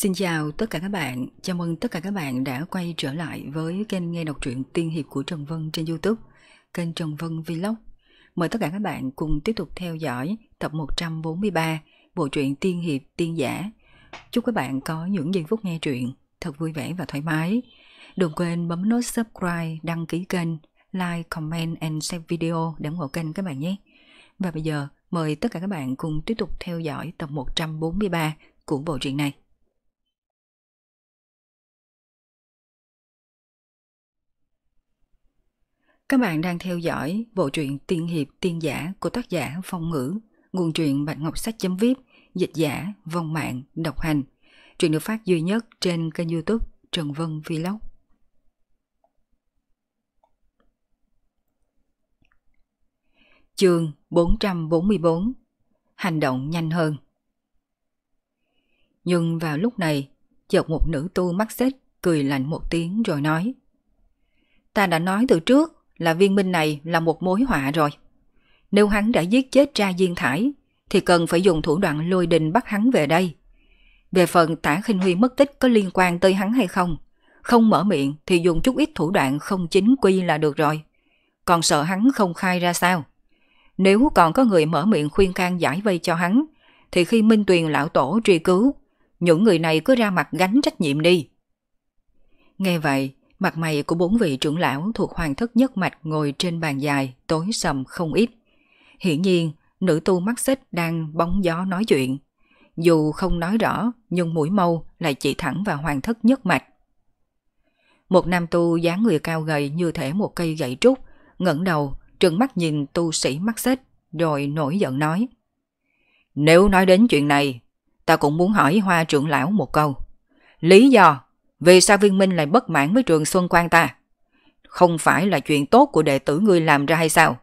Xin chào tất cả các bạn, chào mừng tất cả các bạn đã quay trở lại với kênh nghe đọc truyện tiên hiệp của Trần Vân trên Youtube, kênh Trần Vân Vlog. Mời tất cả các bạn cùng tiếp tục theo dõi tập 143 bộ truyện tiên hiệp tiên giả. Chúc các bạn có những giây phút nghe truyện thật vui vẻ và thoải mái. Đừng quên bấm nút subscribe, đăng ký kênh, like, comment and share video để ủng hộ kênh các bạn nhé. Và bây giờ, mời tất cả các bạn cùng tiếp tục theo dõi tập 143 của bộ truyện này. Các bạn đang theo dõi bộ truyện Tiên Hiệp Tiên Giả của tác giả Phong Ngữ, nguồn truyện Bạch Ngọc Sách chấm viết, dịch giả, vong mạng, độc hành. Truyện được phát duy nhất trên kênh youtube Trần Vân Vlog. Chương 444 Hành động nhanh hơn Nhưng vào lúc này, chợt một nữ tu mắt xích cười lạnh một tiếng rồi nói Ta đã nói từ trước, là viên minh này là một mối họa rồi. Nếu hắn đã giết chết ra Diên Thải, thì cần phải dùng thủ đoạn lôi đình bắt hắn về đây. Về phần tả khinh huy mất tích có liên quan tới hắn hay không, không mở miệng thì dùng chút ít thủ đoạn không chính quy là được rồi. Còn sợ hắn không khai ra sao? Nếu còn có người mở miệng khuyên can giải vây cho hắn, thì khi Minh Tuyền lão tổ truy cứu, những người này cứ ra mặt gánh trách nhiệm đi. Nghe vậy, mặt mày của bốn vị trưởng lão thuộc hoàng thất nhất mạch ngồi trên bàn dài, tối sầm không ít. Hiển nhiên, nữ tu mắt xích đang bóng gió nói chuyện. Dù không nói rõ, nhưng mũi mâu lại chỉ thẳng vào hoàng thất nhất mạch. Một nam tu dáng người cao gầy như thể một cây gậy trúc, ngẩng đầu, trừng mắt nhìn tu sĩ mắt xích, rồi nổi giận nói. Nếu nói đến chuyện này, ta cũng muốn hỏi hoa trưởng lão một câu. Lý do vì sao viên minh lại bất mãn với trường Xuân Quang ta? Không phải là chuyện tốt của đệ tử ngươi làm ra hay sao?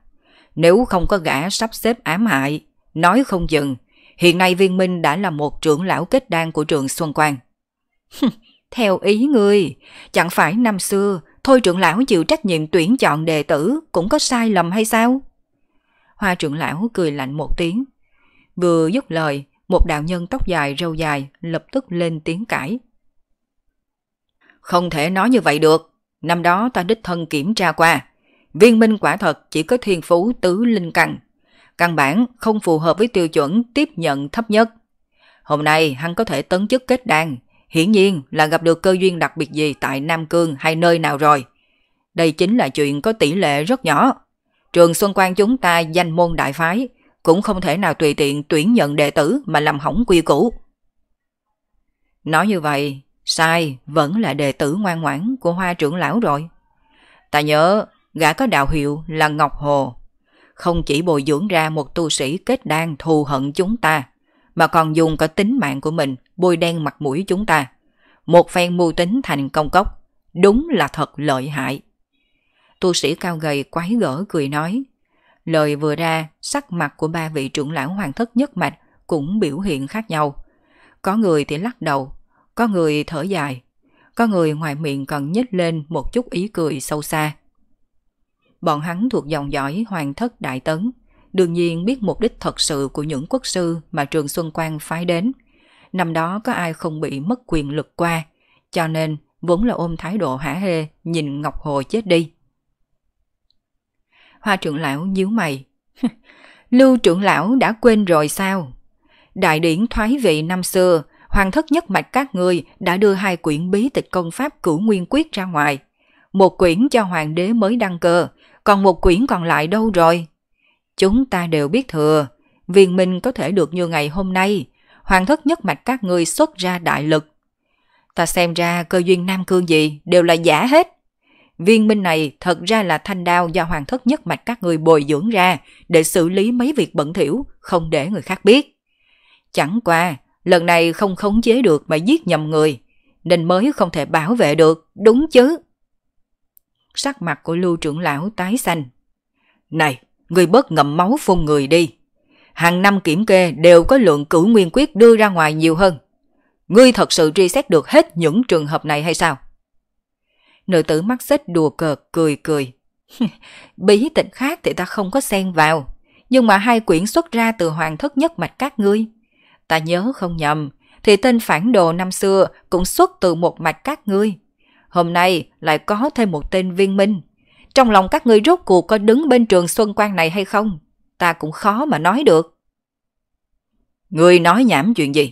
Nếu không có gã sắp xếp ám hại, nói không dừng, hiện nay viên minh đã là một trưởng lão kết đan của trường Xuân Quang. Theo ý ngươi, chẳng phải năm xưa thôi trưởng lão chịu trách nhiệm tuyển chọn đệ tử cũng có sai lầm hay sao? Hoa trưởng lão cười lạnh một tiếng. Vừa dứt lời, một đạo nhân tóc dài râu dài lập tức lên tiếng cãi. Không thể nói như vậy được. Năm đó ta đích thân kiểm tra qua. Viên minh quả thật chỉ có thiên phú tứ linh căn. Căn bản không phù hợp với tiêu chuẩn tiếp nhận thấp nhất. Hôm nay hắn có thể tấn chức kết đan. Hiển nhiên là gặp được cơ duyên đặc biệt gì tại Nam Cương hay nơi nào rồi. Đây chính là chuyện có tỷ lệ rất nhỏ. Trường Xuân Quang chúng ta danh môn đại phái, cũng không thể nào tùy tiện tuyển nhận đệ tử mà làm hỏng quy củ. Nói như vậy, Sai, vẫn là đệ tử ngoan ngoãn của hoa trưởng lão rồi. Ta nhớ, gã có đạo hiệu là Ngọc Hồ. Không chỉ bồi dưỡng ra một tu sĩ kết đan thù hận chúng ta, mà còn dùng cả tính mạng của mình bôi đen mặt mũi chúng ta. Một phen mưu tính thành công cốc, đúng là thật lợi hại. Tu sĩ cao gầy quái gở cười nói. Lời vừa ra, sắc mặt của ba vị trưởng lão hoàng thất nhất mạch cũng biểu hiện khác nhau. Có người thì lắc đầu, có người thở dài, có người ngoài miệng còn nhếch lên một chút ý cười sâu xa. Bọn hắn thuộc dòng dõi hoàng thất đại tấn, đương nhiên biết mục đích thật sự của những quốc sư mà Trường Xuân Quang phái đến. Năm đó có ai không bị mất quyền lực qua, cho nên vốn là ôm thái độ hả hê nhìn Ngọc Hồ chết đi. Hoa trưởng lão nhíu mày. Lưu trưởng lão đã quên rồi sao? Đại điển thoái vị năm xưa hoàng thất nhất mạch các người đã đưa hai quyển bí tịch công pháp cửu nguyên quyết ra ngoài. Một quyển cho hoàng đế mới đăng cơ, còn một quyển còn lại đâu rồi? Chúng ta đều biết thừa, viên minh có thể được như ngày hôm nay, hoàng thất nhất mạch các người xuất ra đại lực. Ta xem ra cơ duyên Nam Cương gì đều là giả hết. Viên minh này thật ra là thanh đao do hoàng thất nhất mạch các người bồi dưỡng ra để xử lý mấy việc bẩn thỉu, không để người khác biết. Chẳng qua, Lần này không khống chế được mà giết nhầm người, nên mới không thể bảo vệ được, đúng chứ? Sắc mặt của lưu trưởng lão tái xanh. Này, người bớt ngậm máu phun người đi. Hàng năm kiểm kê đều có lượng cử nguyên quyết đưa ra ngoài nhiều hơn. Ngươi thật sự truy xét được hết những trường hợp này hay sao? Nữ tử mắt xích đùa cợt cười cười. Bí tịch khác thì ta không có xen vào, nhưng mà hai quyển xuất ra từ hoàng thất nhất mạch các ngươi ta nhớ không nhầm, thì tên phản đồ năm xưa cũng xuất từ một mạch các ngươi. Hôm nay lại có thêm một tên viên minh. Trong lòng các ngươi rốt cuộc có đứng bên trường Xuân Quan này hay không? Ta cũng khó mà nói được. Ngươi nói nhảm chuyện gì?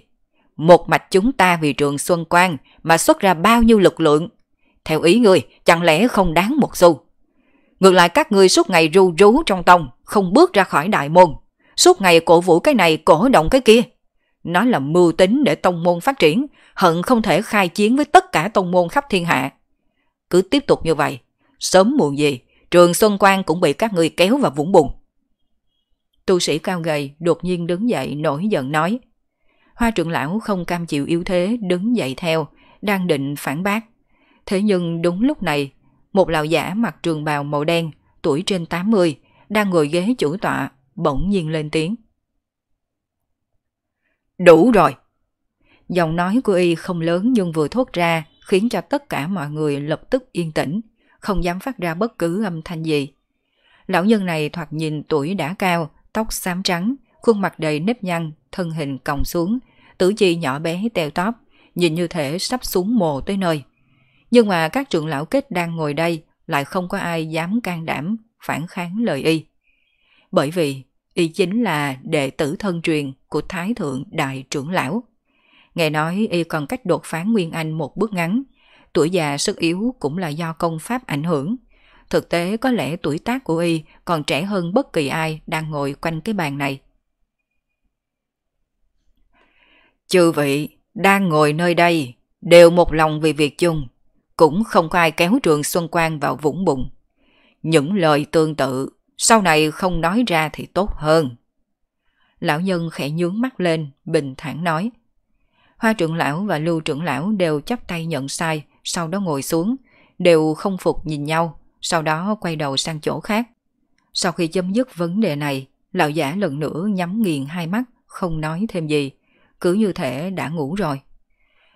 Một mạch chúng ta vì trường Xuân Quan mà xuất ra bao nhiêu lực lượng? Theo ý ngươi, chẳng lẽ không đáng một xu? Ngược lại các ngươi suốt ngày ru rú trong tông, không bước ra khỏi đại môn. Suốt ngày cổ vũ cái này, cổ động cái kia. Nó là mưu tính để tông môn phát triển, hận không thể khai chiến với tất cả tông môn khắp thiên hạ. Cứ tiếp tục như vậy, sớm muộn gì, trường Xuân Quang cũng bị các người kéo vào vũng bùn. Tu sĩ cao gầy đột nhiên đứng dậy nổi giận nói. Hoa trưởng lão không cam chịu yếu thế đứng dậy theo, đang định phản bác. Thế nhưng đúng lúc này, một lão giả mặc trường bào màu đen, tuổi trên 80, đang ngồi ghế chủ tọa, bỗng nhiên lên tiếng. Đủ rồi! Giọng nói của y không lớn nhưng vừa thốt ra khiến cho tất cả mọi người lập tức yên tĩnh, không dám phát ra bất cứ âm thanh gì. Lão nhân này thoạt nhìn tuổi đã cao, tóc xám trắng, khuôn mặt đầy nếp nhăn, thân hình còng xuống, tử chi nhỏ bé teo tóp, nhìn như thể sắp xuống mồ tới nơi. Nhưng mà các trưởng lão kết đang ngồi đây lại không có ai dám can đảm phản kháng lời y. Bởi vì y chính là đệ tử thân truyền của Thái Thượng Đại Trưởng Lão. Nghe nói y còn cách đột phá Nguyên Anh một bước ngắn, tuổi già sức yếu cũng là do công pháp ảnh hưởng. Thực tế có lẽ tuổi tác của y còn trẻ hơn bất kỳ ai đang ngồi quanh cái bàn này. Chư vị đang ngồi nơi đây đều một lòng vì việc chung, cũng không có ai kéo trường Xuân Quang vào vũng bụng. Những lời tương tự sau này không nói ra thì tốt hơn. Lão nhân khẽ nhướng mắt lên, bình thản nói. Hoa trưởng lão và lưu trưởng lão đều chắp tay nhận sai, sau đó ngồi xuống, đều không phục nhìn nhau, sau đó quay đầu sang chỗ khác. Sau khi chấm dứt vấn đề này, lão giả lần nữa nhắm nghiền hai mắt, không nói thêm gì, cứ như thể đã ngủ rồi.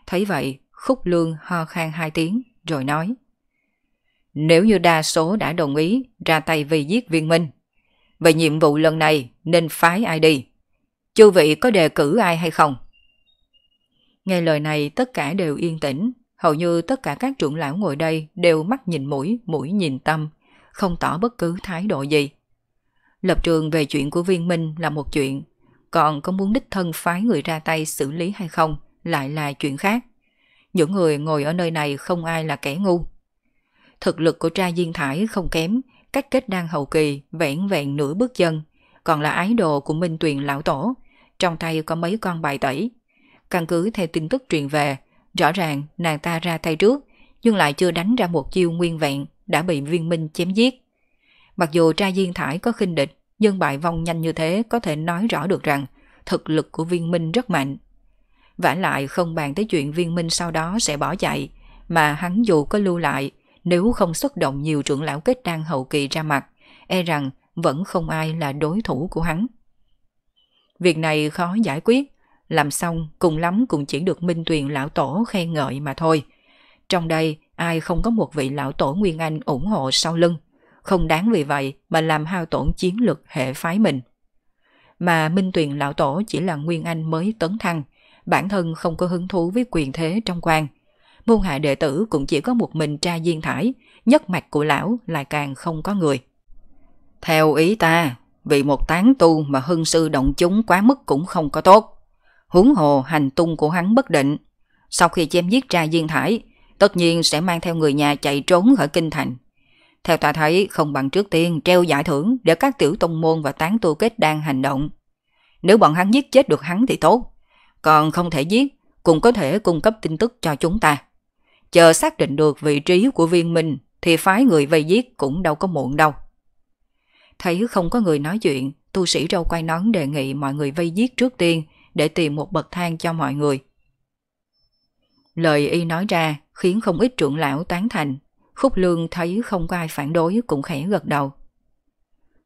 Thấy vậy, Khúc Lương ho khan hai tiếng, rồi nói. Nếu như đa số đã đồng ý ra tay vì giết viên minh, vậy nhiệm vụ lần này nên phái ai đi? Chư vị có đề cử ai hay không? Nghe lời này tất cả đều yên tĩnh, hầu như tất cả các trưởng lão ngồi đây đều mắt nhìn mũi, mũi nhìn tâm, không tỏ bất cứ thái độ gì. Lập trường về chuyện của viên minh là một chuyện, còn có muốn đích thân phái người ra tay xử lý hay không lại là chuyện khác. Những người ngồi ở nơi này không ai là kẻ ngu thực lực của tra Diên Thải không kém, cách kết đan hậu kỳ vẹn vẹn nửa bước chân, còn là ái đồ của Minh Tuyền lão tổ, trong tay có mấy con bài tẩy. Căn cứ theo tin tức truyền về, rõ ràng nàng ta ra tay trước, nhưng lại chưa đánh ra một chiêu nguyên vẹn đã bị viên minh chém giết. Mặc dù tra Diên Thải có khinh địch, nhưng bại vong nhanh như thế có thể nói rõ được rằng thực lực của viên minh rất mạnh. vả lại không bàn tới chuyện viên minh sau đó sẽ bỏ chạy, mà hắn dù có lưu lại, nếu không xuất động nhiều trưởng lão kết đan hậu kỳ ra mặt, e rằng vẫn không ai là đối thủ của hắn. Việc này khó giải quyết, làm xong cùng lắm cũng chỉ được Minh Tuyền lão tổ khen ngợi mà thôi. Trong đây ai không có một vị lão tổ Nguyên Anh ủng hộ sau lưng, không đáng vì vậy mà làm hao tổn chiến lược hệ phái mình. Mà Minh Tuyền lão tổ chỉ là Nguyên Anh mới tấn thăng, bản thân không có hứng thú với quyền thế trong quan, môn hạ đệ tử cũng chỉ có một mình tra Diên Thải, nhất mạch của lão lại càng không có người. Theo ý ta, vì một tán tu mà hưng sư động chúng quá mức cũng không có tốt. Huống hồ hành tung của hắn bất định. Sau khi chém giết ra Diên Thải, tất nhiên sẽ mang theo người nhà chạy trốn khỏi kinh thành. Theo ta thấy, không bằng trước tiên treo giải thưởng để các tiểu tông môn và tán tu kết đang hành động. Nếu bọn hắn giết chết được hắn thì tốt, còn không thể giết, cũng có thể cung cấp tin tức cho chúng ta chờ xác định được vị trí của viên minh thì phái người vây giết cũng đâu có muộn đâu. Thấy không có người nói chuyện, tu sĩ râu quay nón đề nghị mọi người vây giết trước tiên để tìm một bậc thang cho mọi người. Lời y nói ra khiến không ít trưởng lão tán thành, khúc lương thấy không có ai phản đối cũng khẽ gật đầu.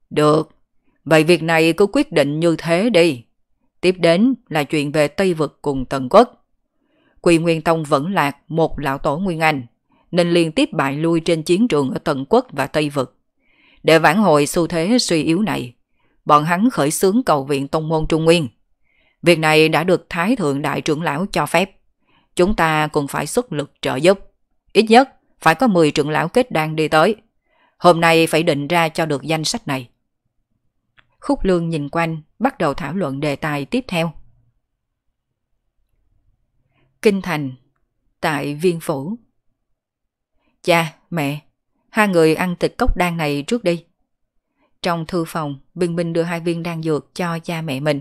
Được, vậy việc này cứ quyết định như thế đi. Tiếp đến là chuyện về Tây Vực cùng Tần Quốc. Quỳ Nguyên Tông vẫn lạc một lão tổ Nguyên Anh, nên liên tiếp bại lui trên chiến trường ở Tần Quốc và Tây Vực. Để vãn hồi xu thế suy yếu này, bọn hắn khởi xướng cầu viện Tông Môn Trung Nguyên. Việc này đã được Thái Thượng Đại trưởng Lão cho phép. Chúng ta cũng phải xuất lực trợ giúp. Ít nhất phải có 10 trưởng lão kết đang đi tới. Hôm nay phải định ra cho được danh sách này. Khúc Lương nhìn quanh, bắt đầu thảo luận đề tài tiếp theo. Kinh Thành, tại Viên Phủ. Cha, mẹ, hai người ăn thịt cốc đan này trước đi. Trong thư phòng, Bình Minh đưa hai viên đan dược cho cha mẹ mình.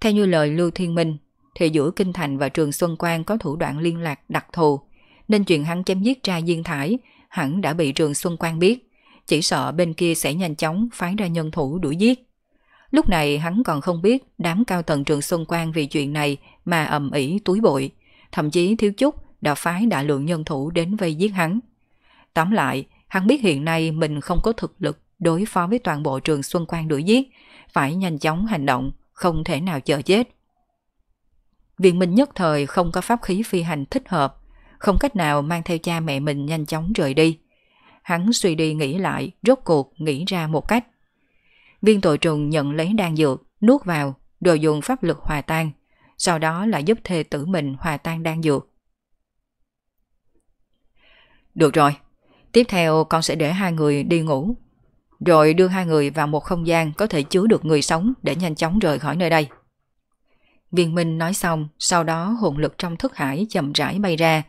Theo như lời Lưu Thiên Minh, thì giữa Kinh Thành và Trường Xuân Quang có thủ đoạn liên lạc đặc thù, nên chuyện hắn chém giết cha Diên Thải hẳn đã bị Trường Xuân Quang biết, chỉ sợ bên kia sẽ nhanh chóng phái ra nhân thủ đuổi giết. Lúc này hắn còn không biết đám cao tầng Trường Xuân Quang vì chuyện này mà ầm ĩ túi bụi, thậm chí thiếu chút đã phái đại lượng nhân thủ đến vây giết hắn. Tóm lại, hắn biết hiện nay mình không có thực lực đối phó với toàn bộ trường Xuân Quang đuổi giết, phải nhanh chóng hành động, không thể nào chờ chết. Viện Minh nhất thời không có pháp khí phi hành thích hợp, không cách nào mang theo cha mẹ mình nhanh chóng rời đi. Hắn suy đi nghĩ lại, rốt cuộc nghĩ ra một cách. Viên tội trùng nhận lấy đan dược, nuốt vào, rồi dùng pháp lực hòa tan, sau đó là giúp thê tử mình hòa tan đan dược. Được rồi, tiếp theo con sẽ để hai người đi ngủ, rồi đưa hai người vào một không gian có thể chứa được người sống để nhanh chóng rời khỏi nơi đây. Viên Minh nói xong, sau đó hồn lực trong thức hải chậm rãi bay ra,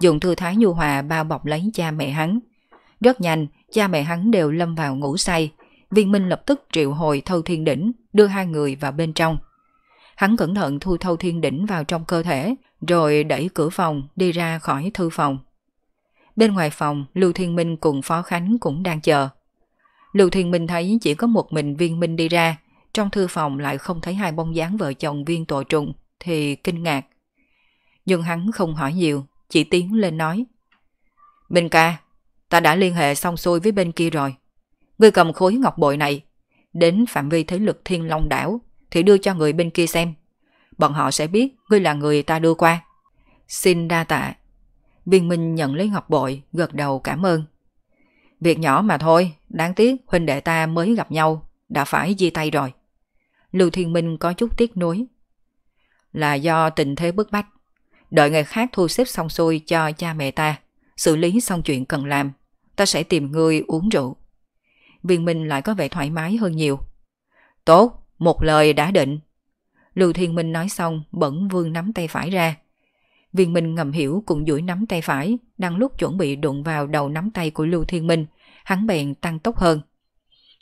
dùng thư thái nhu hòa bao bọc lấy cha mẹ hắn. Rất nhanh, cha mẹ hắn đều lâm vào ngủ say. Viên Minh lập tức triệu hồi thâu thiên đỉnh, đưa hai người vào bên trong. Hắn cẩn thận thu thâu thiên đỉnh vào trong cơ thể, rồi đẩy cửa phòng đi ra khỏi thư phòng. Bên ngoài phòng, Lưu Thiên Minh cùng Phó Khánh cũng đang chờ. Lưu Thiên Minh thấy chỉ có một mình viên minh đi ra, trong thư phòng lại không thấy hai bông dáng vợ chồng viên tội trùng, thì kinh ngạc. Nhưng hắn không hỏi nhiều, chỉ tiến lên nói. Minh ca, ta đã liên hệ xong xuôi với bên kia rồi. Ngươi cầm khối ngọc bội này, đến phạm vi thế lực thiên long đảo, thì đưa cho người bên kia xem. Bọn họ sẽ biết ngươi là người ta đưa qua. Xin đa tạ. Viên Minh nhận lấy ngọc bội, gật đầu cảm ơn. Việc nhỏ mà thôi, đáng tiếc huynh đệ ta mới gặp nhau, đã phải di tay rồi. Lưu Thiên Minh có chút tiếc nuối. Là do tình thế bức bách. Đợi ngày khác thu xếp xong xuôi cho cha mẹ ta, xử lý xong chuyện cần làm, ta sẽ tìm người uống rượu. Viên Minh lại có vẻ thoải mái hơn nhiều. Tốt, một lời đã định. Lưu Thiên Minh nói xong bỗng vương nắm tay phải ra. Viên Minh ngầm hiểu cũng duỗi nắm tay phải, đang lúc chuẩn bị đụng vào đầu nắm tay của Lưu Thiên Minh, hắn bèn tăng tốc hơn.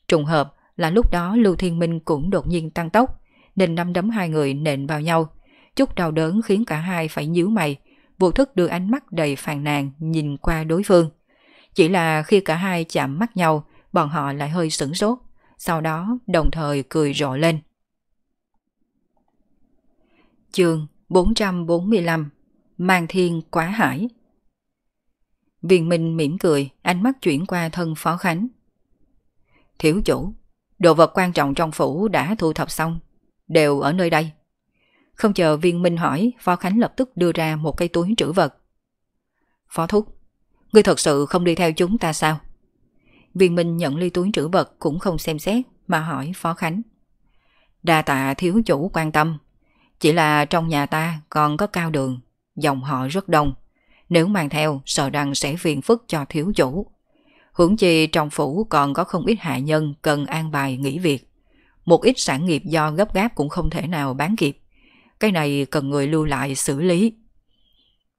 Trùng hợp là lúc đó Lưu Thiên Minh cũng đột nhiên tăng tốc, nên nắm đấm hai người nện vào nhau. Chút đau đớn khiến cả hai phải nhíu mày, vô thức đưa ánh mắt đầy phàn nàn nhìn qua đối phương. Chỉ là khi cả hai chạm mắt nhau, bọn họ lại hơi sửng sốt sau đó đồng thời cười rộ lên. Chương 445 Mang thiên quá hải Viên Minh mỉm cười, ánh mắt chuyển qua thân Phó Khánh. Thiếu chủ, đồ vật quan trọng trong phủ đã thu thập xong, đều ở nơi đây. Không chờ viên Minh hỏi, Phó Khánh lập tức đưa ra một cây túi trữ vật. Phó Thúc, ngươi thật sự không đi theo chúng ta sao? Viên Minh nhận ly túi trữ vật cũng không xem xét mà hỏi Phó Khánh. Đa tạ thiếu chủ quan tâm. Chỉ là trong nhà ta còn có cao đường, dòng họ rất đông. Nếu mang theo sợ rằng sẽ phiền phức cho thiếu chủ. Hưởng chi trong phủ còn có không ít hạ nhân cần an bài nghỉ việc. Một ít sản nghiệp do gấp gáp cũng không thể nào bán kịp. Cái này cần người lưu lại xử lý.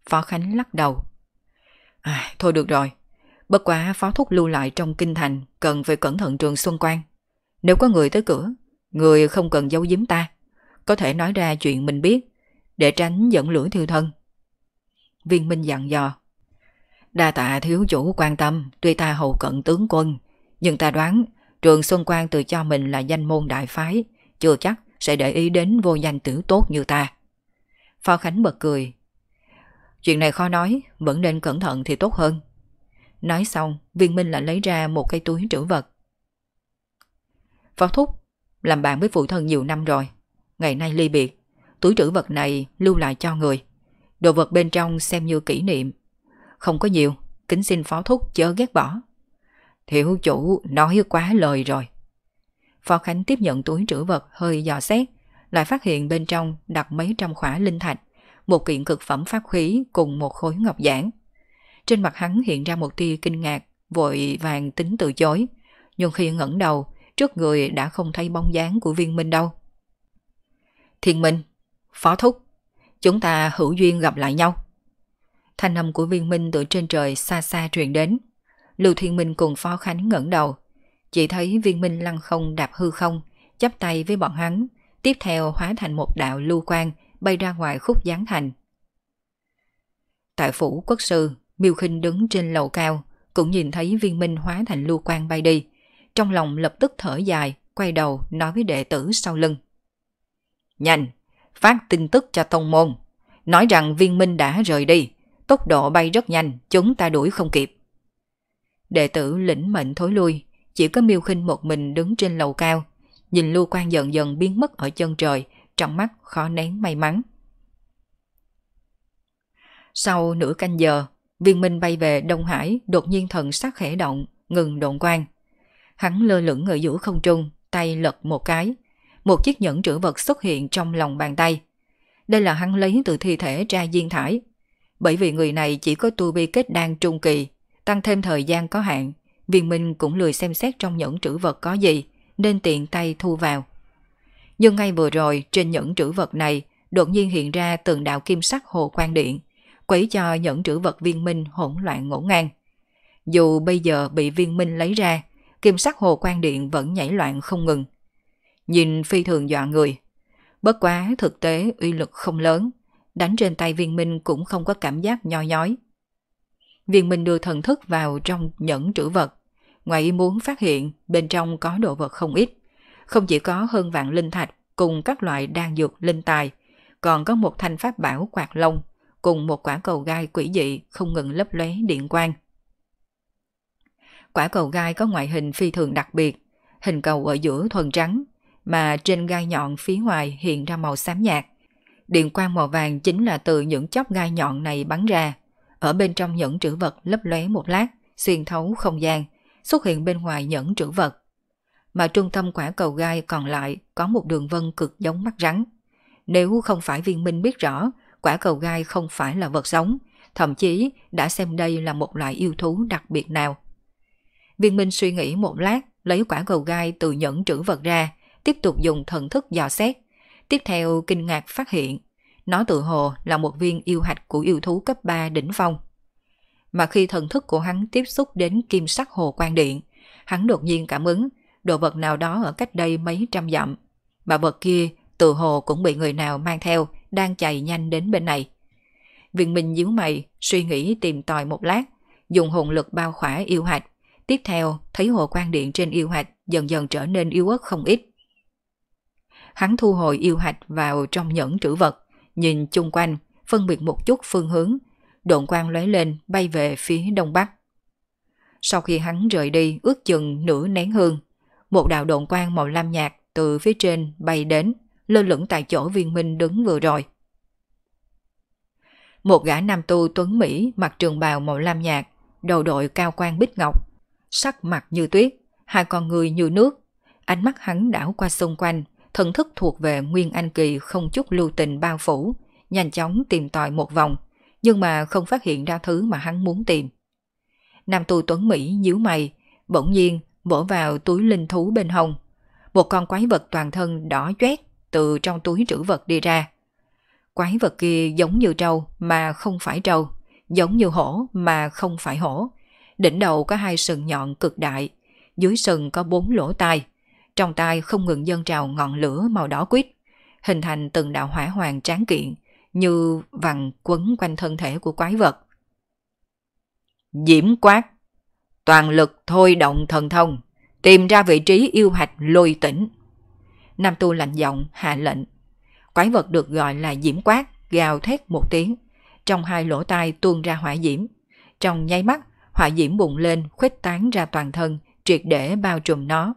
Phó Khánh lắc đầu. À, thôi được rồi, Bất quá phó thúc lưu lại trong kinh thành cần phải cẩn thận trường Xuân Quan. Nếu có người tới cửa, người không cần giấu giếm ta. Có thể nói ra chuyện mình biết để tránh dẫn lửa thiêu thân. Viên Minh dặn dò. Đa tạ thiếu chủ quan tâm, tuy ta hầu cận tướng quân, nhưng ta đoán trường Xuân Quan tự cho mình là danh môn đại phái, chưa chắc sẽ để ý đến vô danh tử tốt như ta. Phó Khánh bật cười. Chuyện này khó nói, vẫn nên cẩn thận thì tốt hơn. Nói xong, viên minh lại lấy ra một cái túi trữ vật. Phó Thúc, làm bạn với phụ thân nhiều năm rồi. Ngày nay ly biệt, túi trữ vật này lưu lại cho người. Đồ vật bên trong xem như kỷ niệm. Không có nhiều, kính xin Phó Thúc chớ ghét bỏ. Thiệu chủ nói quá lời rồi. Phó Khánh tiếp nhận túi trữ vật hơi dò xét, lại phát hiện bên trong đặt mấy trăm khỏa linh thạch, một kiện cực phẩm pháp khí cùng một khối ngọc giản. Trên mặt hắn hiện ra một tia kinh ngạc, vội vàng tính từ chối. Nhưng khi ngẩng đầu, trước người đã không thấy bóng dáng của viên minh đâu. Thiên minh, phó thúc, chúng ta hữu duyên gặp lại nhau. Thanh âm của viên minh từ trên trời xa xa truyền đến. Lưu Thiên Minh cùng Phó Khánh ngẩng đầu. Chỉ thấy viên minh lăng không đạp hư không, chắp tay với bọn hắn, tiếp theo hóa thành một đạo lưu quang bay ra ngoài khúc giáng thành. Tại phủ quốc sư, Miêu Khinh đứng trên lầu cao, cũng nhìn thấy viên minh hóa thành lưu quang bay đi. Trong lòng lập tức thở dài, quay đầu nói với đệ tử sau lưng. Nhanh, phát tin tức cho tông môn. Nói rằng viên minh đã rời đi, tốc độ bay rất nhanh, chúng ta đuổi không kịp. Đệ tử lĩnh mệnh thối lui, chỉ có miêu khinh một mình đứng trên lầu cao, nhìn lưu quang dần dần biến mất ở chân trời, trong mắt khó nén may mắn. Sau nửa canh giờ, viên minh bay về Đông Hải đột nhiên thần sắc khẽ động, ngừng độn quang. Hắn lơ lửng ở giữa không trung, tay lật một cái. Một chiếc nhẫn trữ vật xuất hiện trong lòng bàn tay. Đây là hắn lấy từ thi thể ra diên thải. Bởi vì người này chỉ có tu vi kết đan trung kỳ, tăng thêm thời gian có hạn, viên minh cũng lười xem xét trong nhẫn trữ vật có gì, nên tiện tay thu vào. Nhưng ngay vừa rồi, trên nhẫn trữ vật này, đột nhiên hiện ra từng đạo kim sắc hồ quan điện – quấy cho nhẫn trữ vật viên minh hỗn loạn ngổn ngang. Dù bây giờ bị viên minh lấy ra, kim sắc hồ quan điện vẫn nhảy loạn không ngừng. Nhìn phi thường dọa người. Bất quá thực tế uy lực không lớn, đánh trên tay viên minh cũng không có cảm giác nho nhói. Viên minh đưa thần thức vào trong nhẫn trữ vật, ngoài ý muốn phát hiện bên trong có đồ vật không ít. Không chỉ có hơn vạn linh thạch cùng các loại đan dược linh tài, còn có một thanh pháp bảo quạt lông cùng một quả cầu gai quỷ dị không ngừng lấp lóe điện quang. Quả cầu gai có ngoại hình phi thường đặc biệt, hình cầu ở giữa thuần trắng, mà trên gai nhọn phía ngoài hiện ra màu xám nhạt. Điện quang màu vàng chính là từ những chóp gai nhọn này bắn ra. Ở bên trong những trữ vật lấp lóe một lát, xuyên thấu không gian, xuất hiện bên ngoài những trữ vật. Mà trung tâm quả cầu gai còn lại có một đường vân cực giống mắt rắn. Nếu không phải viên minh biết rõ quả cầu gai không phải là vật sống, thậm chí đã xem đây là một loại yêu thú đặc biệt nào. Viên Minh suy nghĩ một lát, lấy quả cầu gai từ nhẫn trữ vật ra, tiếp tục dùng thần thức dò xét. Tiếp theo kinh ngạc phát hiện, nó tự hồ là một viên yêu hạch của yêu thú cấp 3 đỉnh phong. Mà khi thần thức của hắn tiếp xúc đến kim sắc hồ quan điện, hắn đột nhiên cảm ứng đồ vật nào đó ở cách đây mấy trăm dặm, mà vật kia tự hồ cũng bị người nào mang theo đang chạy nhanh đến bên này. Viện Minh nhíu mày, suy nghĩ tìm tòi một lát, dùng hồn lực bao khỏa yêu hạch. Tiếp theo, thấy hồ quan điện trên yêu hạch dần dần trở nên yếu ớt không ít. Hắn thu hồi yêu hạch vào trong nhẫn trữ vật, nhìn chung quanh, phân biệt một chút phương hướng, độn quang lóe lên bay về phía đông bắc. Sau khi hắn rời đi ước chừng nửa nén hương, một đạo độn quang màu lam nhạt từ phía trên bay đến, lơ lửng tại chỗ viên minh đứng vừa rồi. Một gã nam tu tuấn Mỹ mặc trường bào màu lam nhạt, đầu đội cao quan bích ngọc, sắc mặt như tuyết, hai con người như nước. Ánh mắt hắn đảo qua xung quanh, thần thức thuộc về Nguyên Anh Kỳ không chút lưu tình bao phủ, nhanh chóng tìm tòi một vòng, nhưng mà không phát hiện ra thứ mà hắn muốn tìm. Nam tu Tuấn Mỹ nhíu mày, bỗng nhiên vỗ vào túi linh thú bên hồng Một con quái vật toàn thân đỏ chét, từ trong túi trữ vật đi ra. Quái vật kia giống như trâu mà không phải trâu, giống như hổ mà không phải hổ. Đỉnh đầu có hai sừng nhọn cực đại, dưới sừng có bốn lỗ tai. Trong tai không ngừng dâng trào ngọn lửa màu đỏ quýt, hình thành từng đạo hỏa hoàng tráng kiện, như vằn quấn quanh thân thể của quái vật. Diễm quát, toàn lực thôi động thần thông, tìm ra vị trí yêu hạch lôi tỉnh. Nam Tu lạnh giọng hạ lệnh. Quái vật được gọi là diễm quát, gào thét một tiếng. Trong hai lỗ tai tuôn ra hỏa diễm. Trong nháy mắt, hỏa diễm bùng lên khuếch tán ra toàn thân, triệt để bao trùm nó.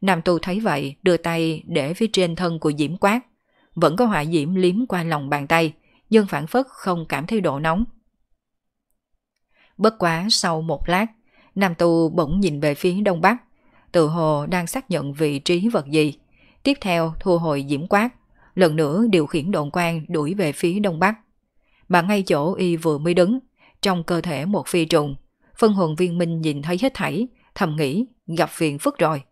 Nam Tu thấy vậy, đưa tay để phía trên thân của diễm quát. Vẫn có hỏa diễm liếm qua lòng bàn tay, nhưng phản phất không cảm thấy độ nóng. Bất quá sau một lát, Nam Tu bỗng nhìn về phía đông bắc, tự hồ đang xác nhận vị trí vật gì tiếp theo thu hồi diễm quát, lần nữa điều khiển độn quan đuổi về phía đông bắc. Mà ngay chỗ y vừa mới đứng, trong cơ thể một phi trùng, phân hồn viên minh nhìn thấy hết thảy, thầm nghĩ, gặp phiền phức rồi.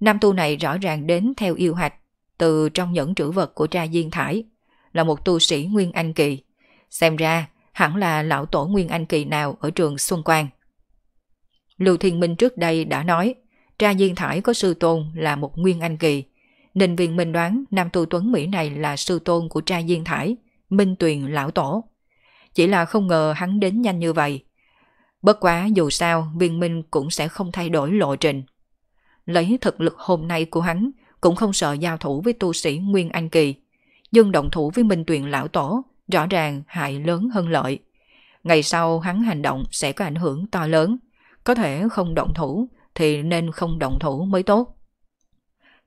Nam tu này rõ ràng đến theo yêu hạch, từ trong những trữ vật của tra Diên Thải, là một tu sĩ Nguyên Anh Kỳ. Xem ra, hẳn là lão tổ Nguyên Anh Kỳ nào ở trường Xuân Quang. Lưu Thiên Minh trước đây đã nói, tra Diên Thải có sư tôn là một Nguyên Anh Kỳ, Định viện Minh đoán nam tu tuấn Mỹ này là sư tôn của trai Diên Thải, Minh Tuyền Lão Tổ. Chỉ là không ngờ hắn đến nhanh như vậy. Bất quá dù sao viên minh cũng sẽ không thay đổi lộ trình. Lấy thực lực hôm nay của hắn cũng không sợ giao thủ với tu sĩ Nguyên Anh Kỳ. Nhưng động thủ với Minh Tuyền Lão Tổ rõ ràng hại lớn hơn lợi. Ngày sau hắn hành động sẽ có ảnh hưởng to lớn. Có thể không động thủ thì nên không động thủ mới tốt.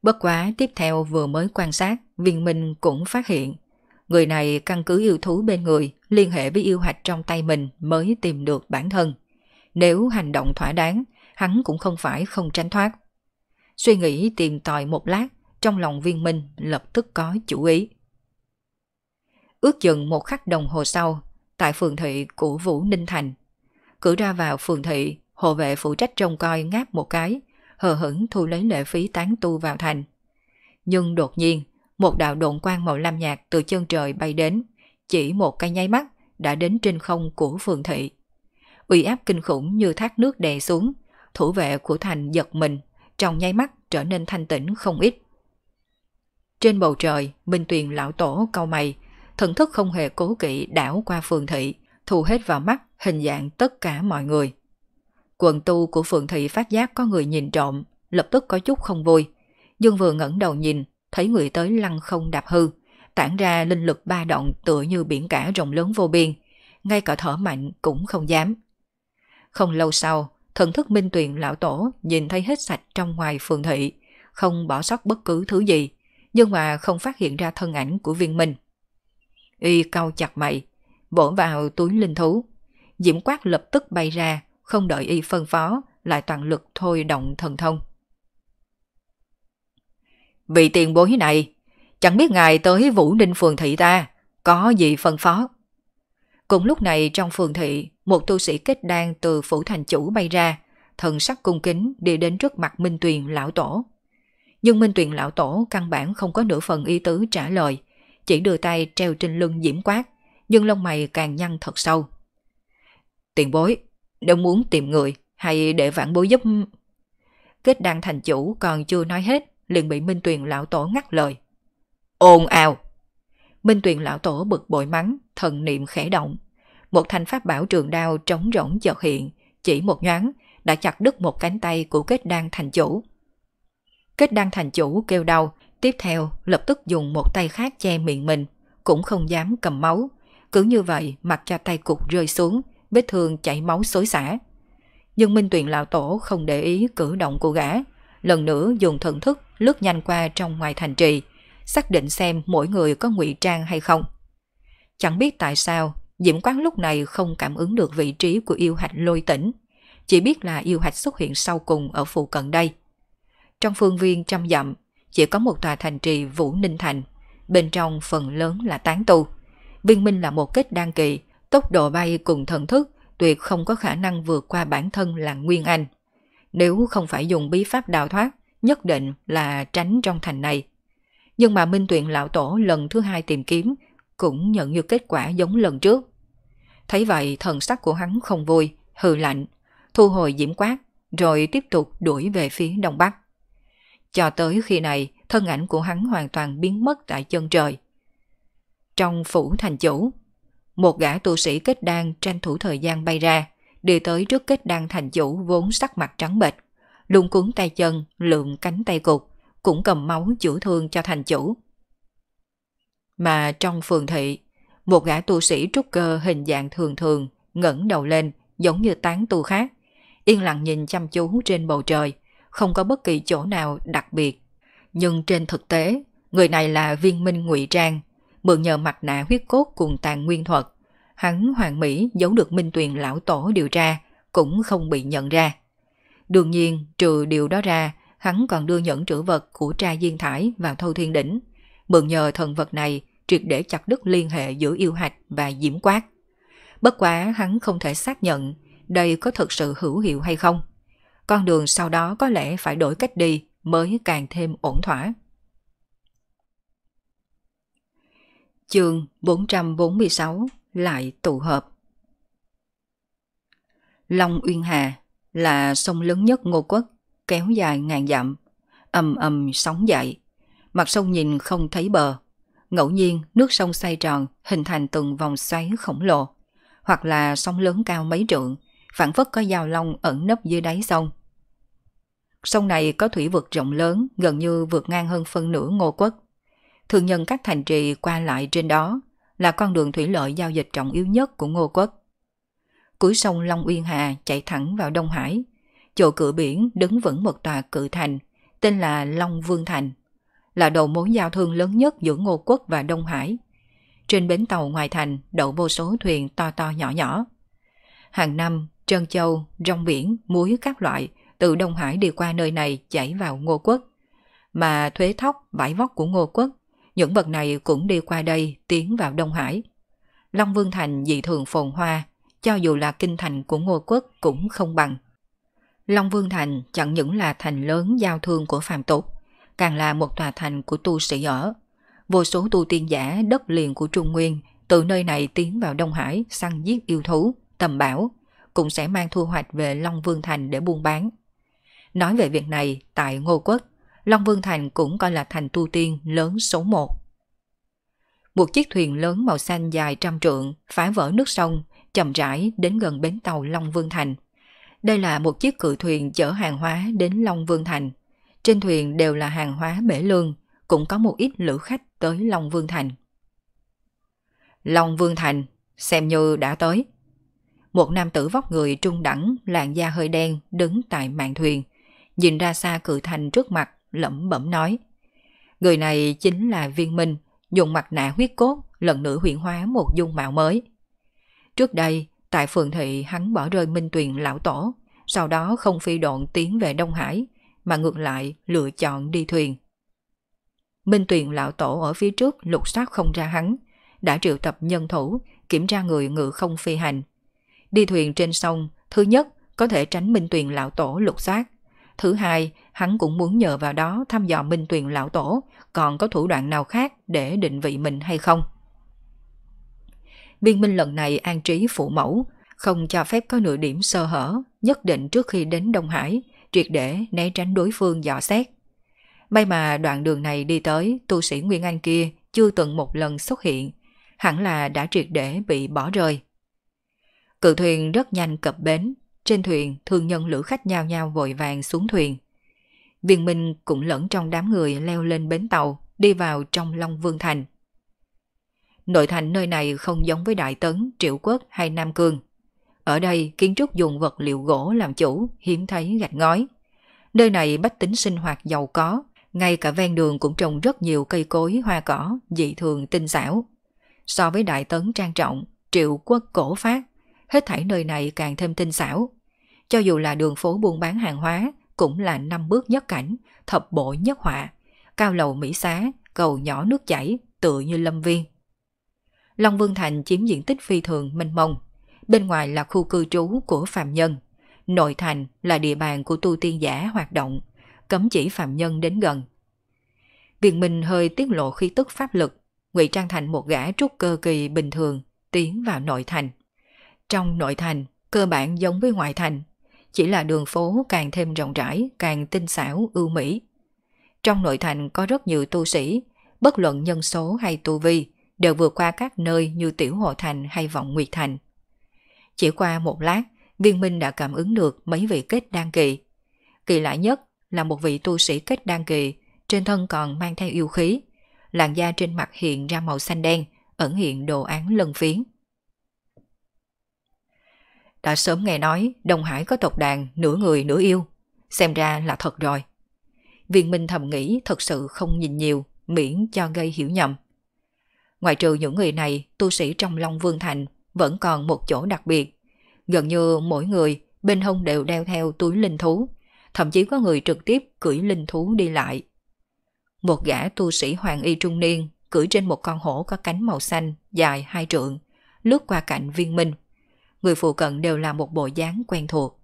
Bất quá tiếp theo vừa mới quan sát, viên minh cũng phát hiện. Người này căn cứ yêu thú bên người, liên hệ với yêu hạch trong tay mình mới tìm được bản thân. Nếu hành động thỏa đáng, hắn cũng không phải không tránh thoát. Suy nghĩ tìm tòi một lát, trong lòng viên minh lập tức có chủ ý. Ước dừng một khắc đồng hồ sau, tại phường thị của Vũ Ninh Thành. cử ra vào phường thị, hộ vệ phụ trách trông coi ngáp một cái, hờ hững thu lấy lệ phí tán tu vào thành. Nhưng đột nhiên, một đạo độn quang màu lam nhạt từ chân trời bay đến, chỉ một cái nháy mắt đã đến trên không của phường thị. Uy áp kinh khủng như thác nước đè xuống, thủ vệ của thành giật mình, trong nháy mắt trở nên thanh tĩnh không ít. Trên bầu trời, Minh Tuyền lão tổ cau mày, thần thức không hề cố kỵ đảo qua phường thị, thu hết vào mắt hình dạng tất cả mọi người. Quần tu của Phượng Thị phát giác có người nhìn trộm, lập tức có chút không vui. Dương vừa ngẩng đầu nhìn, thấy người tới lăng không đạp hư, tản ra linh lực ba động tựa như biển cả rộng lớn vô biên, ngay cả thở mạnh cũng không dám. Không lâu sau, thần thức minh tuyền lão tổ nhìn thấy hết sạch trong ngoài phường thị, không bỏ sót bất cứ thứ gì, nhưng mà không phát hiện ra thân ảnh của viên minh. Y cau chặt mày, bổ vào túi linh thú. Diễm quát lập tức bay ra, không đợi y phân phó, lại toàn lực thôi động thần thông. Vị tiền bối này, chẳng biết ngài tới Vũ Ninh phường thị ta, có gì phân phó? Cùng lúc này trong phường thị, một tu sĩ kết đan từ phủ thành chủ bay ra, thần sắc cung kính đi đến trước mặt Minh Tuyền lão tổ. Nhưng Minh Tuyền lão tổ căn bản không có nửa phần ý tứ trả lời, chỉ đưa tay treo trên lưng diễm quát, nhưng lông mày càng nhăn thật sâu. Tiền bối, đâu muốn tìm người, hay để vãn bối giúp... Kết đăng thành chủ còn chưa nói hết, liền bị Minh Tuyền lão tổ ngắt lời. Ồn ào! Minh Tuyền lão tổ bực bội mắng, thần niệm khẽ động. Một thanh pháp bảo trường đao trống rỗng chợt hiện, chỉ một nhoáng, đã chặt đứt một cánh tay của kết đăng thành chủ. Kết đăng thành chủ kêu đau, tiếp theo lập tức dùng một tay khác che miệng mình, cũng không dám cầm máu. Cứ như vậy mặc cho tay cục rơi xuống, vết thương chảy máu xối xả. Nhưng Minh Tuyền lão tổ không để ý cử động của gã, lần nữa dùng thần thức lướt nhanh qua trong ngoài thành trì, xác định xem mỗi người có ngụy trang hay không. Chẳng biết tại sao, Diễm Quán lúc này không cảm ứng được vị trí của yêu hạch lôi tỉnh, chỉ biết là yêu hạch xuất hiện sau cùng ở phụ cận đây. Trong phương viên trăm dặm, chỉ có một tòa thành trì Vũ Ninh Thành, bên trong phần lớn là tán tu. Viên Minh là một kết đan kỳ, tốc độ bay cùng thần thức tuyệt không có khả năng vượt qua bản thân là Nguyên Anh. Nếu không phải dùng bí pháp đào thoát, nhất định là tránh trong thành này. Nhưng mà Minh Tuyền Lão Tổ lần thứ hai tìm kiếm cũng nhận được kết quả giống lần trước. Thấy vậy thần sắc của hắn không vui, hừ lạnh, thu hồi diễm quát, rồi tiếp tục đuổi về phía đông bắc. Cho tới khi này, thân ảnh của hắn hoàn toàn biến mất tại chân trời. Trong phủ thành chủ, một gã tu sĩ kết đan tranh thủ thời gian bay ra, đi tới trước kết đan thành chủ vốn sắc mặt trắng bệch, luôn cuốn tay chân, lượn cánh tay cụt, cũng cầm máu chữa thương cho thành chủ. Mà trong phường thị, một gã tu sĩ trúc cơ hình dạng thường thường, ngẩng đầu lên, giống như tán tu khác, yên lặng nhìn chăm chú trên bầu trời, không có bất kỳ chỗ nào đặc biệt. Nhưng trên thực tế, người này là viên minh ngụy trang, mượn nhờ mặt nạ huyết cốt cùng tàn nguyên thuật. Hắn Hoàng Mỹ giấu được Minh Tuyền lão tổ điều tra, cũng không bị nhận ra. Đương nhiên, trừ điều đó ra, hắn còn đưa nhẫn trữ vật của tra Diên Thải vào thâu thiên đỉnh. Mượn nhờ thần vật này, triệt để chặt đứt liên hệ giữa yêu hạch và diễm quát. Bất quá hắn không thể xác nhận đây có thực sự hữu hiệu hay không. Con đường sau đó có lẽ phải đổi cách đi mới càng thêm ổn thỏa. chương 446 lại tụ hợp. Long Uyên Hà là sông lớn nhất Ngô Quốc, kéo dài ngàn dặm, ầm ầm sóng dậy. Mặt sông nhìn không thấy bờ, ngẫu nhiên nước sông xoay tròn hình thành từng vòng xoáy khổng lồ, hoặc là sóng lớn cao mấy trượng, phản phất có giao long ẩn nấp dưới đáy sông. Sông này có thủy vực rộng lớn, gần như vượt ngang hơn phân nửa Ngô Quốc thường nhân các thành trì qua lại trên đó là con đường thủy lợi giao dịch trọng yếu nhất của Ngô Quốc. Cuối sông Long Uyên Hà chạy thẳng vào Đông Hải, chỗ cửa biển đứng vững một tòa cự thành tên là Long Vương Thành, là đầu mối giao thương lớn nhất giữa Ngô Quốc và Đông Hải. Trên bến tàu ngoài thành đậu vô số thuyền to to nhỏ nhỏ. Hàng năm, trân châu, rong biển, muối các loại từ Đông Hải đi qua nơi này chảy vào Ngô Quốc. Mà thuế thóc, vải vóc của Ngô Quốc những vật này cũng đi qua đây tiến vào Đông Hải. Long Vương Thành dị thường phồn hoa, cho dù là kinh thành của Ngô Quốc cũng không bằng. Long Vương Thành chẳng những là thành lớn giao thương của Phạm tục, càng là một tòa thành của tu sĩ ở. Vô số tu tiên giả đất liền của Trung Nguyên từ nơi này tiến vào Đông Hải săn giết yêu thú, tầm bảo, cũng sẽ mang thu hoạch về Long Vương Thành để buôn bán. Nói về việc này, tại Ngô Quốc Long Vương Thành cũng coi là thành tu tiên lớn số một. Một chiếc thuyền lớn màu xanh dài trăm trượng phá vỡ nước sông, chậm rãi đến gần bến tàu Long Vương Thành. Đây là một chiếc cự thuyền chở hàng hóa đến Long Vương Thành. Trên thuyền đều là hàng hóa bể lương, cũng có một ít lữ khách tới Long Vương Thành. Long Vương Thành, xem như đã tới. Một nam tử vóc người trung đẳng, làn da hơi đen, đứng tại mạn thuyền. Nhìn ra xa cự thành trước mặt lẩm bẩm nói. Người này chính là viên minh, dùng mặt nạ huyết cốt, lần nữa huyện hóa một dung mạo mới. Trước đây, tại phường thị hắn bỏ rơi Minh Tuyền lão tổ, sau đó không phi độn tiến về Đông Hải, mà ngược lại lựa chọn đi thuyền. Minh Tuyền lão tổ ở phía trước lục soát không ra hắn, đã triệu tập nhân thủ, kiểm tra người ngự không phi hành. Đi thuyền trên sông, thứ nhất có thể tránh Minh Tuyền lão tổ lục soát, Thứ hai, hắn cũng muốn nhờ vào đó thăm dò Minh Tuyền lão tổ còn có thủ đoạn nào khác để định vị mình hay không. Biên minh lần này an trí phụ mẫu, không cho phép có nửa điểm sơ hở, nhất định trước khi đến Đông Hải, triệt để né tránh đối phương dò xét. May mà đoạn đường này đi tới, tu sĩ Nguyên Anh kia chưa từng một lần xuất hiện, hẳn là đã triệt để bị bỏ rơi. Cự thuyền rất nhanh cập bến, trên thuyền, thường nhân lữ khách nhao nhao vội vàng xuống thuyền. Viên Minh cũng lẫn trong đám người leo lên bến tàu, đi vào trong Long Vương Thành. Nội thành nơi này không giống với Đại Tấn, Triệu Quốc hay Nam Cương. Ở đây, kiến trúc dùng vật liệu gỗ làm chủ, hiếm thấy gạch ngói. Nơi này bách tính sinh hoạt giàu có, ngay cả ven đường cũng trồng rất nhiều cây cối, hoa cỏ, dị thường tinh xảo. So với Đại Tấn trang trọng, Triệu Quốc cổ phát, hết thảy nơi này càng thêm tinh xảo. Cho dù là đường phố buôn bán hàng hóa, cũng là năm bước nhất cảnh, thập bộ nhất họa, cao lầu mỹ xá, cầu nhỏ nước chảy, tựa như lâm viên. Long Vương Thành chiếm diện tích phi thường mênh mông, bên ngoài là khu cư trú của phạm nhân, nội thành là địa bàn của tu tiên giả hoạt động, cấm chỉ phạm nhân đến gần. Viện Minh hơi tiết lộ khí tức pháp lực, ngụy trang thành một gã trúc cơ kỳ bình thường, tiến vào nội thành. Trong nội thành, cơ bản giống với ngoại thành, chỉ là đường phố càng thêm rộng rãi, càng tinh xảo, ưu mỹ. Trong nội thành có rất nhiều tu sĩ, bất luận nhân số hay tu vi, đều vượt qua các nơi như Tiểu Hồ Thành hay Vọng Nguyệt Thành. Chỉ qua một lát, viên minh đã cảm ứng được mấy vị kết đan kỳ. Kỳ lạ nhất là một vị tu sĩ kết đan kỳ, trên thân còn mang theo yêu khí. Làn da trên mặt hiện ra màu xanh đen, ẩn hiện đồ án lân phiến đã sớm nghe nói Đông Hải có tộc đàn nửa người nửa yêu. Xem ra là thật rồi. Viên Minh thầm nghĩ thật sự không nhìn nhiều, miễn cho gây hiểu nhầm. Ngoài trừ những người này, tu sĩ trong Long Vương Thành vẫn còn một chỗ đặc biệt. Gần như mỗi người bên hông đều đeo theo túi linh thú, thậm chí có người trực tiếp cưỡi linh thú đi lại. Một gã tu sĩ hoàng y trung niên cưỡi trên một con hổ có cánh màu xanh dài hai trượng, lướt qua cạnh viên minh người phụ cận đều là một bộ dáng quen thuộc.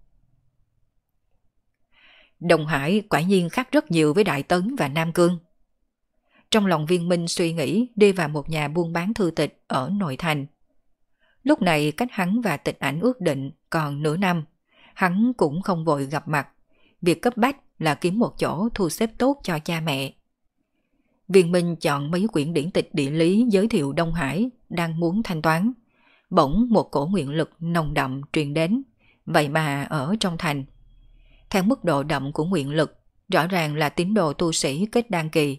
Đồng Hải quả nhiên khác rất nhiều với Đại Tấn và Nam Cương. Trong lòng viên minh suy nghĩ đi vào một nhà buôn bán thư tịch ở nội thành. Lúc này cách hắn và tịch ảnh ước định còn nửa năm, hắn cũng không vội gặp mặt. Việc cấp bách là kiếm một chỗ thu xếp tốt cho cha mẹ. Viên Minh chọn mấy quyển điển tịch địa lý giới thiệu Đông Hải đang muốn thanh toán bỗng một cổ nguyện lực nồng đậm truyền đến, vậy mà ở trong thành. Theo mức độ đậm của nguyện lực, rõ ràng là tín đồ tu sĩ kết đan kỳ.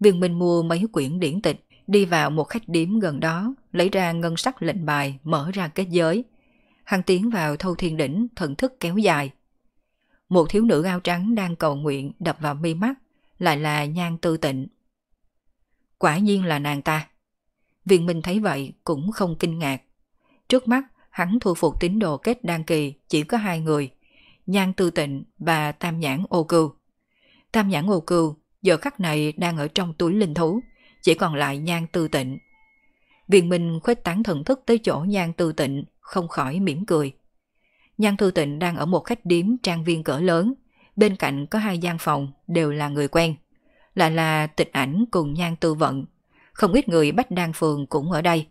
Viên Minh mua mấy quyển điển tịch, đi vào một khách điếm gần đó, lấy ra ngân sắc lệnh bài, mở ra kết giới. Hắn tiến vào thâu thiên đỉnh, thần thức kéo dài. Một thiếu nữ áo trắng đang cầu nguyện đập vào mi mắt, lại là nhan tư tịnh. Quả nhiên là nàng ta. Viện Minh thấy vậy cũng không kinh ngạc. Trước mắt, hắn thu phục tín đồ kết đan kỳ chỉ có hai người, Nhan Tư Tịnh và Tam Nhãn Ô Cưu. Tam Nhãn Ô Cưu giờ khắc này đang ở trong túi linh thú, chỉ còn lại Nhan Tư Tịnh. Viện Minh khuếch tán thần thức tới chỗ Nhan Tư Tịnh, không khỏi mỉm cười. Nhan Tư Tịnh đang ở một khách điếm trang viên cỡ lớn, bên cạnh có hai gian phòng đều là người quen. Lại là tịch ảnh cùng Nhan Tư Vận không ít người Bách Đan Phường cũng ở đây.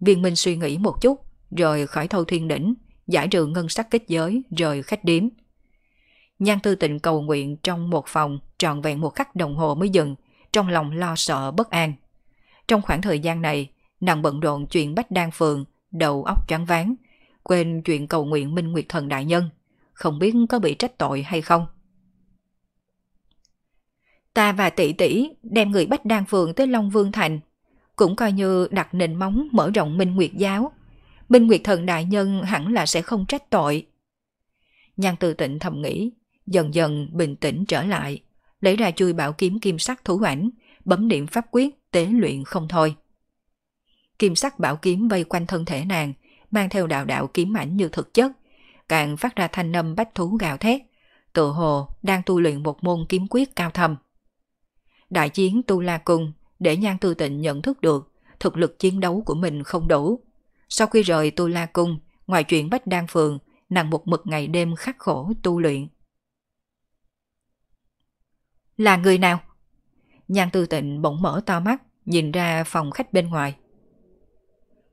Viên Minh suy nghĩ một chút, rồi khỏi thâu thiên đỉnh, giải trừ ngân sắc kết giới, rồi khách điếm. Nhan tư tịnh cầu nguyện trong một phòng trọn vẹn một khắc đồng hồ mới dừng, trong lòng lo sợ bất an. Trong khoảng thời gian này, nàng bận rộn chuyện Bách Đan Phường, đầu óc trắng váng, quên chuyện cầu nguyện Minh Nguyệt Thần Đại Nhân, không biết có bị trách tội hay không ta và tỷ tỷ đem người Bách Đan Phường tới Long Vương Thành, cũng coi như đặt nền móng mở rộng Minh Nguyệt Giáo. Minh Nguyệt Thần Đại Nhân hẳn là sẽ không trách tội. Nhan Từ Tịnh thầm nghĩ, dần dần bình tĩnh trở lại, lấy ra chui bảo kiếm kim sắc thủ ảnh, bấm niệm pháp quyết tế luyện không thôi. Kim sắc bảo kiếm vây quanh thân thể nàng, mang theo đạo đạo kiếm ảnh như thực chất, càng phát ra thanh âm bách thú gào thét, tự hồ đang tu luyện một môn kiếm quyết cao thầm đại chiến Tu La Cung để Nhan Tư Tịnh nhận thức được thực lực chiến đấu của mình không đủ. Sau khi rời Tu La Cung, ngoài chuyện Bách Đan Phường, nàng một mực ngày đêm khắc khổ tu luyện. Là người nào? Nhan Tư Tịnh bỗng mở to mắt, nhìn ra phòng khách bên ngoài.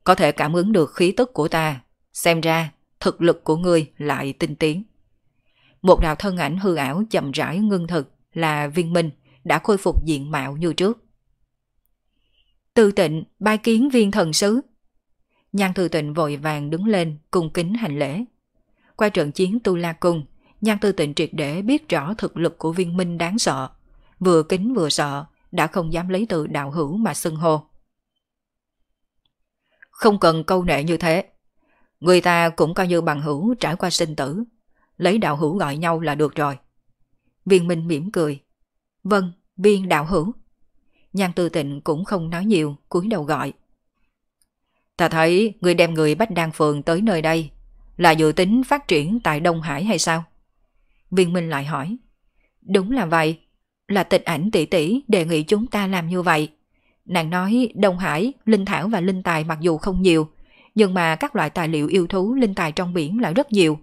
Có thể cảm ứng được khí tức của ta, xem ra thực lực của ngươi lại tinh tiến. Một đạo thân ảnh hư ảo chậm rãi ngưng thực là viên minh đã khôi phục diện mạo như trước. Từ tịnh bai kiến viên thần sứ. Nhan Từ tịnh vội vàng đứng lên cung kính hành lễ. Qua trận chiến Tu La Cung, Nhan Từ tịnh triệt để biết rõ thực lực của viên minh đáng sợ. Vừa kính vừa sợ, đã không dám lấy từ đạo hữu mà xưng hô. Không cần câu nệ như thế. Người ta cũng coi như bằng hữu trải qua sinh tử. Lấy đạo hữu gọi nhau là được rồi. Viên Minh mỉm cười. Vâng, Biên đạo hữu. Nhan tư tịnh cũng không nói nhiều, cúi đầu gọi. Ta thấy người đem người Bách Đan Phường tới nơi đây là dự tính phát triển tại Đông Hải hay sao? Viên Minh lại hỏi. Đúng là vậy, là tịch ảnh tỷ tỷ đề nghị chúng ta làm như vậy. Nàng nói Đông Hải, Linh Thảo và Linh Tài mặc dù không nhiều, nhưng mà các loại tài liệu yêu thú linh tài trong biển lại rất nhiều.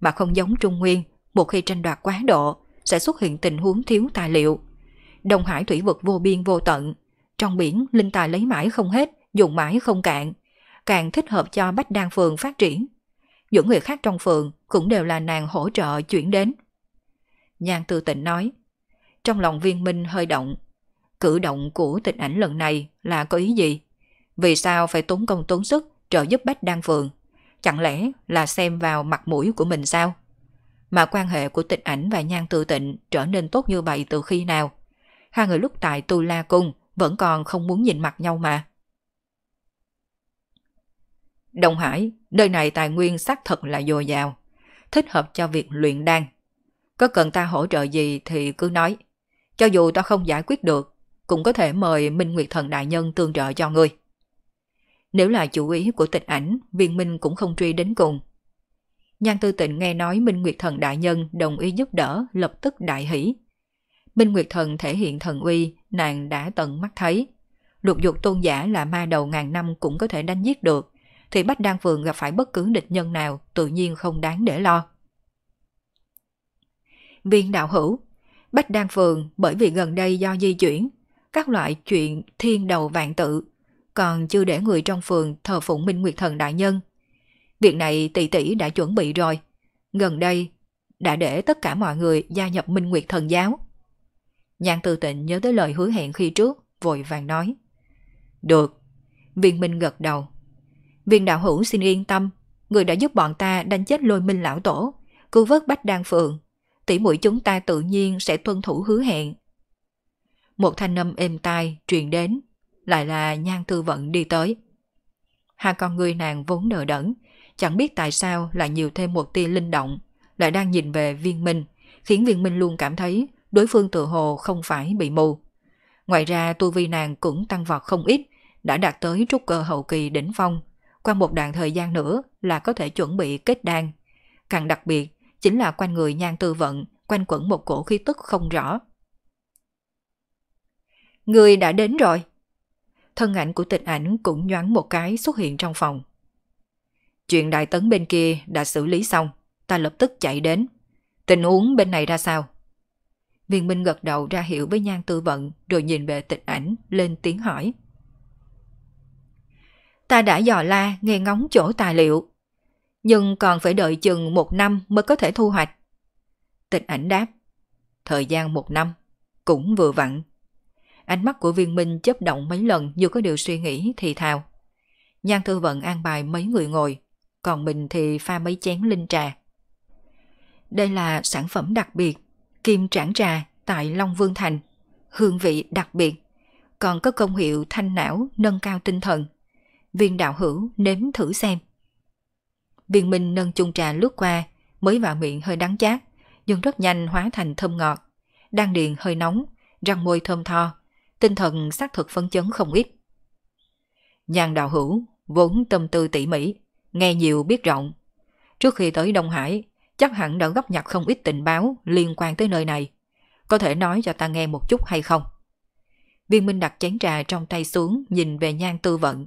Mà không giống Trung Nguyên, một khi tranh đoạt quá độ, sẽ xuất hiện tình huống thiếu tài liệu. Đông Hải thủy vực vô biên vô tận. Trong biển, linh tài lấy mãi không hết, dùng mãi không cạn. Càng thích hợp cho Bách Đan Phường phát triển. Những người khác trong phường cũng đều là nàng hỗ trợ chuyển đến. Nhan Tư Tịnh nói, trong lòng viên minh hơi động. Cử động của tịch ảnh lần này là có ý gì? Vì sao phải tốn công tốn sức trợ giúp Bách Đan Phường? Chẳng lẽ là xem vào mặt mũi của mình sao? Mà quan hệ của tịch ảnh và nhan tư tịnh trở nên tốt như vậy từ khi nào? hai người lúc tại tu la cung vẫn còn không muốn nhìn mặt nhau mà. Đồng Hải, nơi này tài nguyên xác thật là dồi dào, thích hợp cho việc luyện đan. Có cần ta hỗ trợ gì thì cứ nói. Cho dù ta không giải quyết được, cũng có thể mời Minh Nguyệt Thần Đại Nhân tương trợ cho ngươi. Nếu là chủ ý của tịch ảnh, viên minh cũng không truy đến cùng. Nhan Tư Tịnh nghe nói Minh Nguyệt Thần Đại Nhân đồng ý giúp đỡ, lập tức đại hỷ. Minh Nguyệt Thần thể hiện thần uy, nàng đã tận mắt thấy. Lục dục tôn giả là ma đầu ngàn năm cũng có thể đánh giết được, thì Bách Đan Phường gặp phải bất cứ địch nhân nào tự nhiên không đáng để lo. Viên đạo hữu, Bách Đan Phường bởi vì gần đây do di chuyển, các loại chuyện thiên đầu vạn tự, còn chưa để người trong phường thờ phụng Minh Nguyệt Thần Đại Nhân. Việc này tỷ tỷ đã chuẩn bị rồi. Gần đây, đã để tất cả mọi người gia nhập Minh Nguyệt Thần Giáo. Giang Tư Tịnh nhớ tới lời hứa hẹn khi trước, vội vàng nói. Được. Viên Minh gật đầu. Viên đạo hữu xin yên tâm, người đã giúp bọn ta đánh chết lôi minh lão tổ, cứu vớt bách đan phượng. Tỷ mũi chúng ta tự nhiên sẽ tuân thủ hứa hẹn. Một thanh âm êm tai truyền đến, lại là nhan tư vận đi tới. Hai con người nàng vốn đờ đẫn, chẳng biết tại sao lại nhiều thêm một tia linh động, lại đang nhìn về viên minh, khiến viên minh luôn cảm thấy đối phương tự hồ không phải bị mù. Ngoài ra tu vi nàng cũng tăng vọt không ít, đã đạt tới trúc cơ hậu kỳ đỉnh phong. Qua một đoạn thời gian nữa là có thể chuẩn bị kết đan. Càng đặc biệt chính là quanh người nhan tư vận, quanh quẩn một cổ khí tức không rõ. Người đã đến rồi. Thân ảnh của tịch ảnh cũng nhoáng một cái xuất hiện trong phòng. Chuyện đại tấn bên kia đã xử lý xong, ta lập tức chạy đến. Tình huống bên này ra sao? Viên Minh gật đầu ra hiệu với nhan tư vận rồi nhìn về tịch ảnh, lên tiếng hỏi. Ta đã dò la nghe ngóng chỗ tài liệu, nhưng còn phải đợi chừng một năm mới có thể thu hoạch. Tịch ảnh đáp, thời gian một năm, cũng vừa vặn. Ánh mắt của viên minh chớp động mấy lần như có điều suy nghĩ thì thào. Nhan thư vận an bài mấy người ngồi, còn mình thì pha mấy chén linh trà. Đây là sản phẩm đặc biệt kim trảng trà tại Long Vương Thành, hương vị đặc biệt, còn có công hiệu thanh não nâng cao tinh thần. Viên đạo hữu nếm thử xem. Viên Minh nâng chung trà lướt qua, mới vào miệng hơi đắng chát, nhưng rất nhanh hóa thành thơm ngọt. Đan điền hơi nóng, răng môi thơm tho, tinh thần xác thực phấn chấn không ít. Nhàn đạo hữu, vốn tâm tư tỉ mỉ, nghe nhiều biết rộng. Trước khi tới Đông Hải, chắc hẳn đã góp nhặt không ít tình báo liên quan tới nơi này. Có thể nói cho ta nghe một chút hay không? Viên Minh đặt chén trà trong tay xuống nhìn về nhan tư vận.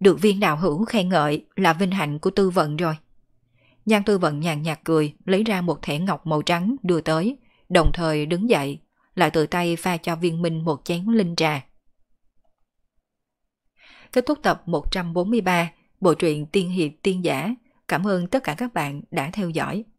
Được viên đạo hữu khen ngợi là vinh hạnh của tư vận rồi. Nhan tư vận nhàn nhạt cười, lấy ra một thẻ ngọc màu trắng đưa tới, đồng thời đứng dậy, lại tự tay pha cho viên minh một chén linh trà. Kết thúc tập 143, bộ truyện Tiên Hiệp Tiên Giả Cảm ơn tất cả các bạn đã theo dõi.